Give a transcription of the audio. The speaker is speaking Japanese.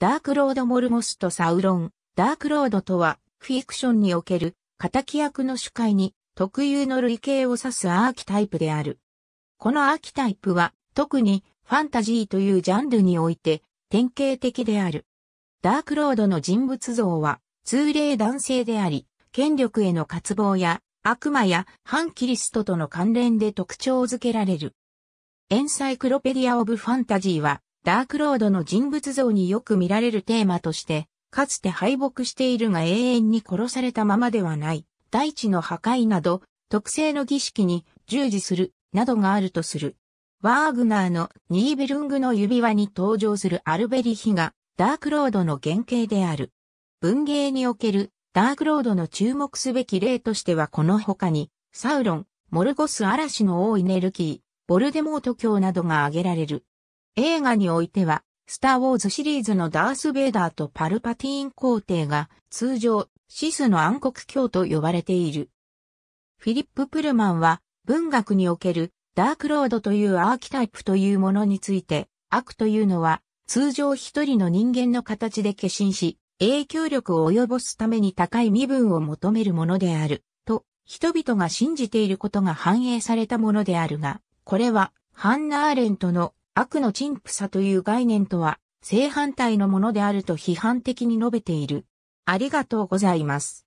ダークロード・モルモスとサウロン。ダークロードとは、フィクションにおける、敵役の主界に、特有の類型を指すアーキタイプである。このアーキタイプは、特に、ファンタジーというジャンルにおいて、典型的である。ダークロードの人物像は、通例男性であり、権力への渇望や、悪魔や反キリストとの関連で特徴づけられる。エンサイクロペディア・オブ・ファンタジーは、ダークロードの人物像によく見られるテーマとして、かつて敗北しているが永遠に殺されたままではない、大地の破壊など、特性の儀式に従事する、などがあるとする。ワーグナーのニーベルングの指輪に登場するアルベリヒが、ダークロードの原型である。文芸におけるダークロードの注目すべき例としてはこの他に、サウロン、モルゴス嵐の多エネルギー、ボルデモート教などが挙げられる。映画においては、スター・ウォーズシリーズのダース・ベイダーとパルパティーン皇帝が通常シスの暗黒教と呼ばれている。フィリップ・プルマンは文学におけるダークロードというアーキタイプというものについて悪というのは通常一人の人間の形で化身し影響力を及ぼすために高い身分を求めるものであると人々が信じていることが反映されたものであるがこれはハンナ・アーレントの悪の陳腐さという概念とは正反対のものであると批判的に述べている。ありがとうございます。